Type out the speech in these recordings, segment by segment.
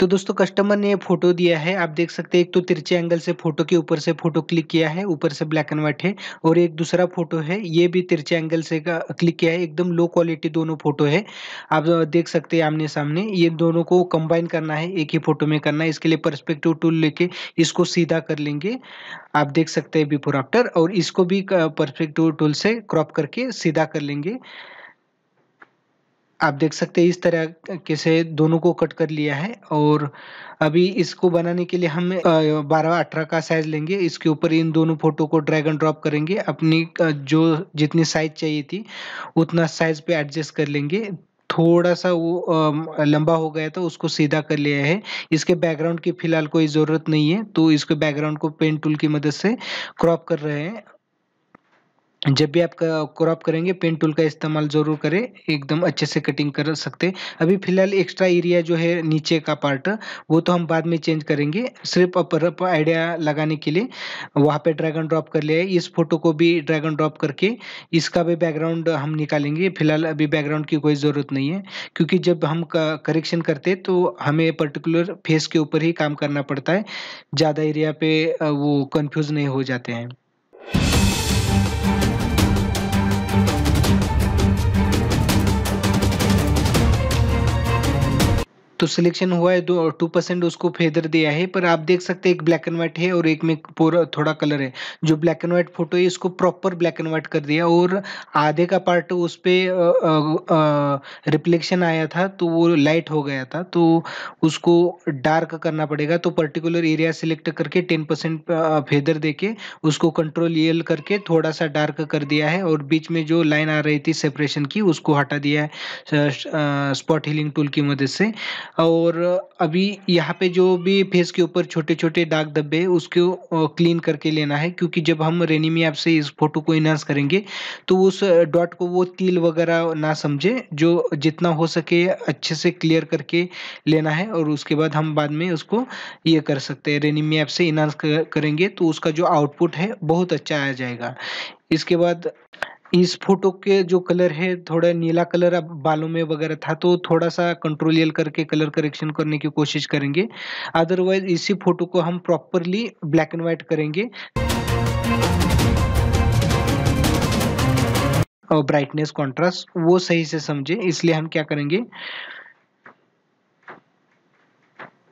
तो दोस्तों कस्टमर ने फोटो दिया है आप देख सकते हैं एक तो तिरछे एंगल से फोटो के ऊपर से फोटो क्लिक किया है ऊपर से ब्लैक एंड व्हाइट है और एक दूसरा फोटो है ये भी तिरछे एंगल से का क्लिक किया है एकदम लो क्वालिटी दोनों फोटो है आप देख सकते हैं आमने सामने ये दोनों को कंबाइन करना है एक ही फोटो में करना है इसके लिए परस्पेक्टिव टूल लेके इसको सीधा कर लेंगे आप देख सकते हैं बिफोर आफ्टर और इसको भी परस्पेक्टिव टूल से क्रॉप करके सीधा कर लेंगे आप देख सकते हैं इस तरह के से दोनों को कट कर लिया है और अभी इसको बनाने के लिए हम बारह अठारह का साइज लेंगे इसके ऊपर इन दोनों फोटो को ड्रैग एंड ड्रॉप करेंगे अपनी जो जितनी साइज चाहिए थी उतना साइज पे एडजस्ट कर लेंगे थोड़ा सा वो लंबा हो गया था उसको सीधा कर लिया है इसके बैकग्राउंड की फिलहाल कोई ज़रूरत नहीं है तो इसके बैकग्राउंड को पेन टूल की मदद से क्रॉप कर रहे हैं जब भी आप क्रॉप करेंगे पेन टूल का इस्तेमाल ज़रूर करें एकदम अच्छे से कटिंग कर सकते अभी फिलहाल एक्स्ट्रा एरिया जो है नीचे का पार्ट वो तो हम बाद में चेंज करेंगे सिर्फ अपर आइडिया लगाने के लिए वहाँ पे ड्रैगन ड्रॉप कर लिया है इस फोटो को भी ड्रैगन ड्रॉप करके इसका भी बैकग्राउंड हम निकालेंगे फिलहाल अभी बैकग्राउंड की कोई ज़रूरत नहीं है क्योंकि जब हम करेक्शन करते तो हमें पर्टिकुलर फेस के ऊपर ही काम करना पड़ता है ज़्यादा एरिया पर वो कन्फ्यूज़ नहीं हो जाते हैं तो सिलेक्शन हुआ है दो टू परसेंट उसको फेदर दिया है पर आप देख सकते हैं एक ब्लैक एंड व्हाइट है और एक में पूरा थोड़ा कलर है जो ब्लैक एंड व्हाइट फोटो है इसको प्रॉपर ब्लैक एंड व्हाइट कर दिया और आधे का पार्ट उस पर रिफ्लेक्शन आया था तो वो लाइट हो गया था तो उसको डार्क करना पड़ेगा तो पर्टिकुलर एरिया सिलेक्ट करके टेन परसेंट फेदर दे के उसको कंट्रोल येल e करके थोड़ा सा डार्क कर दिया है और बीच में जो लाइन आ रही थी सेपरेशन की उसको हटा दिया है स्पॉट हीलिंग टूल की मदद से और अभी यहाँ पे जो भी फेस के ऊपर छोटे छोटे दाग धब्बे उसको क्लीन करके लेना है क्योंकि जब हम रेनीमी ऐप से इस फोटो को इनहांस करेंगे तो उस डॉट को वो तिल वगैरह ना समझे जो जितना हो सके अच्छे से क्लियर करके लेना है और उसके बाद हम बाद में उसको ये कर सकते हैं रेनीमी ऐप से इनहांस करेंगे तो उसका जो आउटपुट है बहुत अच्छा आ जाएगा इसके बाद इस फोटो के जो कलर है थोड़ा नीला कलर अब बालों में वगैरह था तो थोड़ा सा कंट्रोल एल करके कलर करेक्शन करने की कोशिश करेंगे अदरवाइज इसी फोटो को हम प्रॉपरली ब्लैक एंड वाइट करेंगे और ब्राइटनेस कंट्रास्ट वो सही से समझे इसलिए हम क्या करेंगे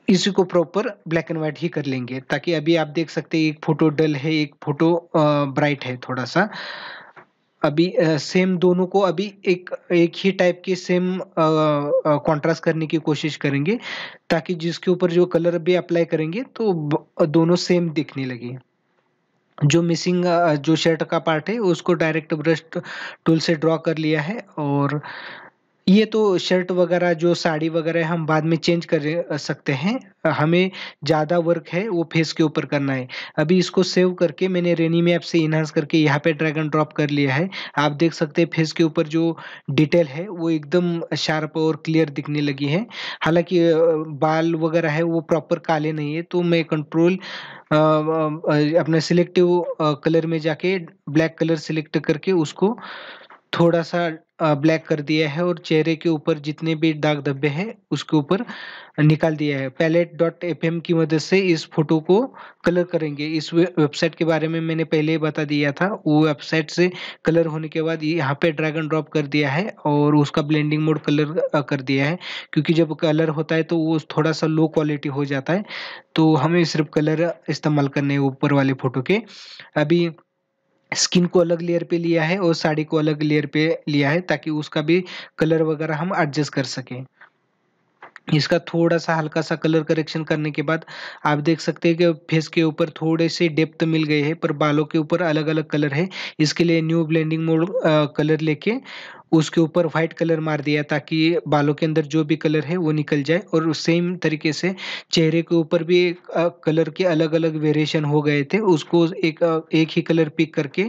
इसी को प्रॉपर ब्लैक एंड व्हाइट ही कर लेंगे ताकि अभी आप देख सकते हैं एक फोटो डल है एक फोटो ब्राइट है थोड़ा सा अभी सेम दोनों को अभी एक एक ही टाइप के सेम कंट्रास्ट करने की कोशिश करेंगे ताकि जिसके ऊपर जो कलर भी अप्लाई करेंगे तो दोनों सेम दिखने लगे जो मिसिंग जो शर्ट का पार्ट है उसको डायरेक्ट ब्रश टूल से ड्रॉ कर लिया है और ये तो शर्ट वगैरह जो साड़ी वगैरह हम बाद में चेंज कर सकते हैं हमें ज़्यादा वर्क है वो फेस के ऊपर करना है अभी इसको सेव करके मैंने रेनी मैप से इन्हांस करके यहाँ पे ड्रैग एंड ड्रॉप कर लिया है आप देख सकते हैं फेस के ऊपर जो डिटेल है वो एकदम शार्प और क्लियर दिखने लगी है हालांकि बाल वगैरह है वो प्रॉपर काले नहीं है तो मैं कंट्रोल अपने सिलेक्टिव कलर में जाके ब्लैक कलर सिलेक्ट करके उसको थोड़ा सा ब्लैक कर दिया है और चेहरे के ऊपर जितने भी दाग धब्बे हैं उसके ऊपर निकाल दिया है पैलेट डॉट एफ की मदद से इस फोटो को कलर करेंगे इस वेबसाइट के बारे में मैंने पहले ही बता दिया था वो वेबसाइट से कलर होने के बाद यहाँ पे ड्रैग एंड ड्रॉप कर दिया है और उसका ब्लेंडिंग मोड कलर कर दिया है क्योंकि जब कलर होता है तो वो थोड़ा सा लो क्वालिटी हो जाता है तो हमें सिर्फ कलर इस्तेमाल करने ऊपर वाले फोटो के अभी स्किन को अलग लेयर पे लिया है और साड़ी को अलग लेयर पे लिया है ताकि उसका भी कलर वगैरह हम एडजस्ट कर सकें इसका थोड़ा सा हल्का सा कलर करेक्शन करने के बाद आप देख सकते हैं कि फेस के ऊपर थोड़े से डेप्थ मिल गए हैं पर बालों के ऊपर अलग अलग कलर है इसके लिए न्यू ब्लेंडिंग मोड कलर लेके उसके ऊपर व्हाइट कलर मार दिया ताकि बालों के अंदर जो भी कलर है वो निकल जाए और सेम तरीके से चेहरे के ऊपर भी एक कलर के अलग अलग वेरिएशन हो गए थे उसको एक एक ही कलर पिक करके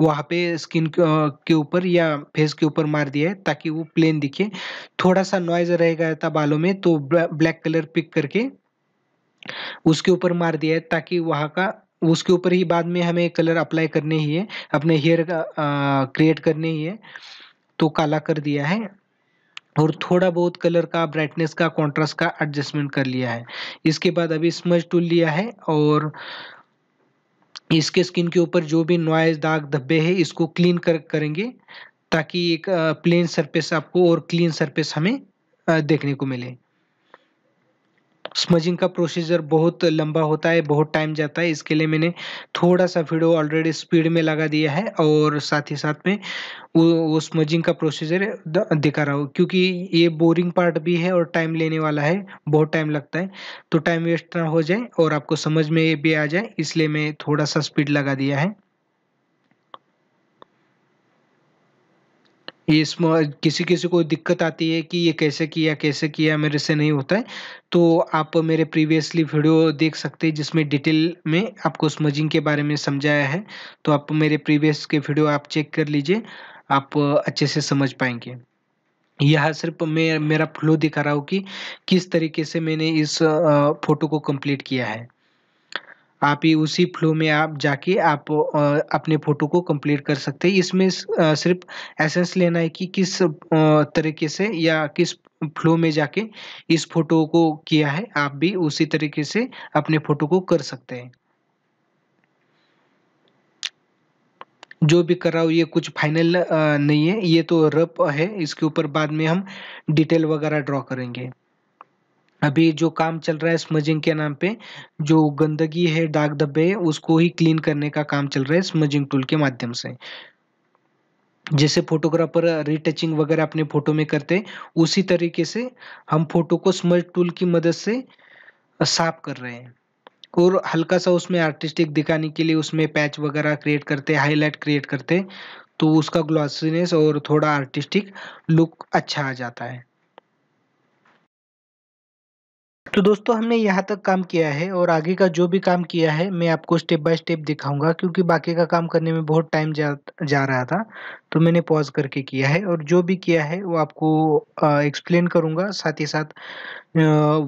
वहाँ पे स्किन के ऊपर या फेस के ऊपर मार दिया है ताकि वो प्लेन दिखे थोड़ा सा नॉइज रह गया था बालों में तो ब्लैक कलर पिक करके उसके ऊपर मार दिया है ताकि वहाँ का उसके ऊपर ही बाद में हमें कलर अप्लाई करने ही है अपने हेयर का क्रिएट करने ही है तो काला कर दिया है और थोड़ा बहुत कलर का ब्राइटनेस का कंट्रास्ट का एडजस्टमेंट कर लिया है इसके बाद अभी स्मज टूल लिया है और इसके स्किन के ऊपर जो भी नॉइज दाग धब्बे हैं इसको क्लीन कर करेंगे ताकि एक प्लेन सरफेस आपको और क्लीन सरफेस हमें देखने को मिले स्मजिंग का प्रोसीजर बहुत लंबा होता है बहुत टाइम जाता है इसके लिए मैंने थोड़ा सा वीडियो ऑलरेडी स्पीड में लगा दिया है और साथ ही साथ में वो वो स्मजिंग का प्रोसीजर दिखा रहा हूँ क्योंकि ये बोरिंग पार्ट भी है और टाइम लेने वाला है बहुत टाइम लगता है तो टाइम वेस्ट ना हो जाए और आपको समझ में भी आ जाए इसलिए मैं थोड़ा सा स्पीड लगा दिया है इसमें किसी किसी को दिक्कत आती है कि ये कैसे किया कैसे किया मेरे से नहीं होता है तो आप मेरे प्रीवियसली वीडियो देख सकते हैं जिसमें डिटेल में आपको स्मजिंग के बारे में समझाया है तो आप मेरे प्रीवियस के वीडियो आप चेक कर लीजिए आप अच्छे से समझ पाएंगे यह सिर्फ मैं मेरा फ्लो दिखा रहा हूँ कि किस तरीके से मैंने इस फोटो को कंप्लीट किया है आप ही उसी फ्लो में आप जाके आप अपने फ़ोटो को कंप्लीट कर सकते हैं इसमें सिर्फ एसेंस लेना है कि किस तरीके से या किस फ्लो में जाके इस फोटो को किया है आप भी उसी तरीके से अपने फोटो को कर सकते हैं जो भी कर रहा हूँ ये कुछ फाइनल नहीं है ये तो रफ है इसके ऊपर बाद में हम डिटेल वगैरह ड्रॉ करेंगे अभी जो काम चल रहा है स्मजिंग के नाम पे जो गंदगी है दाग धब्बे है उसको ही क्लीन करने का काम चल रहा है स्मजिंग टूल के माध्यम से जैसे फोटोग्राफर रिटचिंग वगैरह अपने फोटो में करते उसी तरीके से हम फोटो को स्मज टूल की मदद से साफ कर रहे हैं और हल्का सा उसमें आर्टिस्टिक दिखाने के लिए उसमें पैच वगैरह क्रिएट करते हाईलाइट क्रिएट करते तो उसका ग्लॉसीनेस और थोड़ा आर्टिस्टिक लुक अच्छा आ जाता है तो दोस्तों हमने यहाँ तक काम किया है और आगे का जो भी काम किया है मैं आपको स्टेप बाय स्टेप दिखाऊंगा क्योंकि बाकी का काम करने में बहुत टाइम जा जा रहा था तो मैंने पॉज करके किया है और जो भी किया है वो आपको एक्सप्लेन करूँगा साथ ही साथ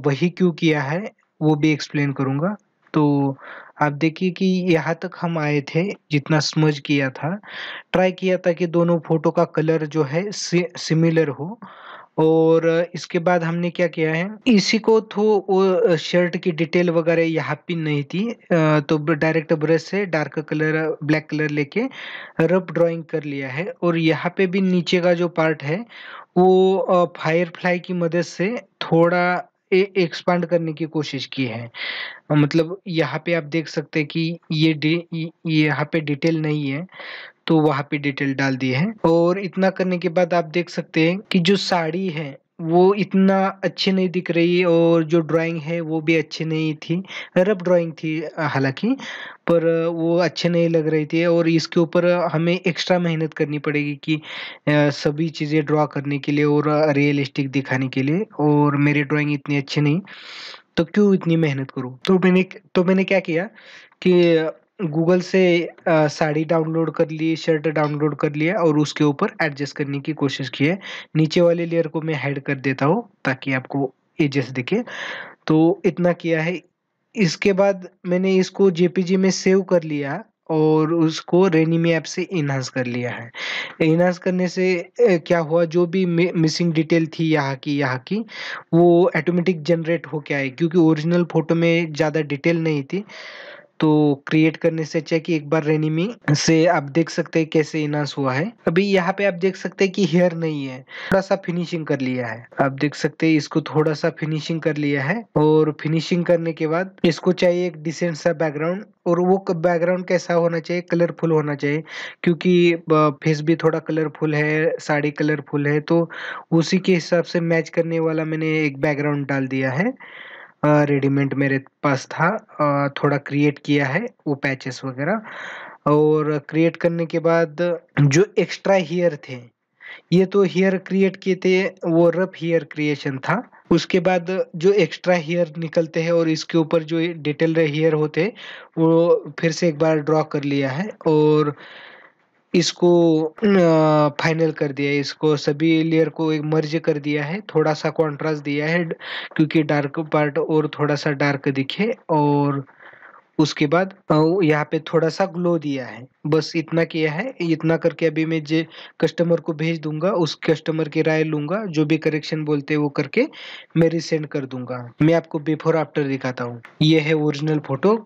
वही क्यों किया है वो भी एक्सप्लेन करूँगा तो आप देखिए कि यहाँ तक हम आए थे जितना समझ किया था ट्राई किया था कि दोनों फ़ोटो का कलर जो है सिमिलर हो और इसके बाद हमने क्या किया है इसी को तो वो शर्ट की डिटेल वगैरह यहाँ पे नहीं थी तो डायरेक्ट ब्रश से डार्क कलर ब्लैक कलर लेके रफ ड्राइंग कर लिया है और यहाँ पे भी नीचे का जो पार्ट है वो फायरफ्लाई की मदद से थोड़ा एक्सपांड करने की कोशिश की है मतलब यहाँ पे आप देख सकते हैं कि ये यहाँ पे डिटेल नहीं है तो वहाँ पे डिटेल डाल दिए हैं और इतना करने के बाद आप देख सकते हैं कि जो साड़ी है वो इतना अच्छी नहीं दिख रही और जो ड्राइंग है वो भी अच्छी नहीं थी रफ ड्राइंग थी हालांकि पर वो अच्छे नहीं लग रही थी और इसके ऊपर हमें एक्स्ट्रा मेहनत करनी पड़ेगी कि सभी चीज़ें ड्रॉ करने के लिए और रियलिस्टिक दिखाने के लिए और मेरी ड्राइंग इतनी अच्छी नहीं तो क्यों इतनी मेहनत करूँ तो मैंने तो मैंने क्या किया कि गूगल से साड़ी डाउनलोड कर ली शर्ट डाउनलोड कर लिया और उसके ऊपर एडजस्ट करने की कोशिश की है नीचे वाले लेयर को मैं हेड कर देता हूँ ताकि आपको एजेस दिखे तो इतना किया है इसके बाद मैंने इसको जेपीजी में सेव कर लिया और उसको रेनीमी ऐप से इन्हांस कर लिया है इन्हांस करने से क्या हुआ जो भी मिसिंग डिटेल थी यहाँ की यहाँ की वो ऑटोमेटिक जनरेट होके आई क्योंकि ओरिजिनल फ़ोटो में ज़्यादा डिटेल नहीं थी तो क्रिएट करने से अच्छा कि एक बार रेनिमी से आप देख सकते हैं कैसे इनास हुआ है अभी यहाँ पे आप देख सकते हैं कि हेयर नहीं है थोड़ा सा फिनिशिंग कर लिया है आप देख सकते हैं इसको थोड़ा सा फिनिशिंग कर लिया है और फिनिशिंग करने के बाद इसको चाहिए एक डिसेंट सा बैकग्राउंड और वो बैकग्राउंड कैसा होना चाहिए कलरफुल होना चाहिए क्योंकि फेस भी थोड़ा कलरफुल है साड़ी कलरफुल है तो उसी के हिसाब से मैच करने वाला मैंने एक बैकग्राउंड डाल दिया है रेडीमेड मेरे पास था थोड़ा क्रिएट किया है वो पैचेस वगैरह और क्रिएट करने के बाद जो एक्स्ट्रा हेयर थे ये तो हेयर क्रिएट किए थे वो रफ हेयर क्रिएशन था उसके बाद जो एक्स्ट्रा हेयर निकलते हैं और इसके ऊपर जो डिटेल हेयर होते वो फिर से एक बार ड्रॉ कर लिया है और इसको फाइनल कर दिया है इसको सभी लेयर को एक मर्ज कर दिया है थोड़ा सा कंट्रास्ट दिया है क्योंकि डार्क पार्ट और थोड़ा सा डार्क दिखे और उसके बाद यहाँ पे थोड़ा सा ग्लो दिया है बस इतना किया है इतना करके अभी मैं जे कस्टमर को भेज दूंगा उस कस्टमर की राय लूंगा जो भी करेक्शन बोलते हैं वो करके मैं रिसेंड कर दूंगा मैं आपको बिफोर आफ्टर दिखाता हूँ ये है ओरिजिनल फोटो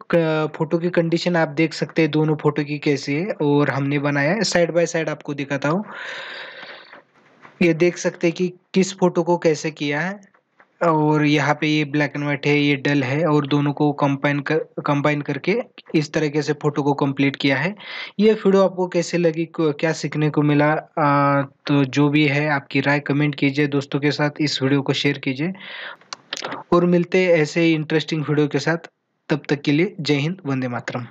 फोटो की कंडीशन आप देख सकते हैं दोनों फोटो की कैसी है और हमने बनाया है साइड बाय साइड आपको दिखाता हूँ ये देख सकते हैं कि किस फोटो को कैसे किया है और यहाँ पे ये ब्लैक एंड व्हाइट है ये डल है और दोनों को कंबाइन कर कंबाइन करके इस तरीके से फोटो को कंप्लीट किया है ये वीडियो आपको कैसे लगी क्या सीखने को मिला आ, तो जो भी है आपकी राय कमेंट कीजिए दोस्तों के साथ इस वीडियो को शेयर कीजिए और मिलते ऐसे इंटरेस्टिंग वीडियो के साथ तब तक के लिए जय हिंद वंदे मातरम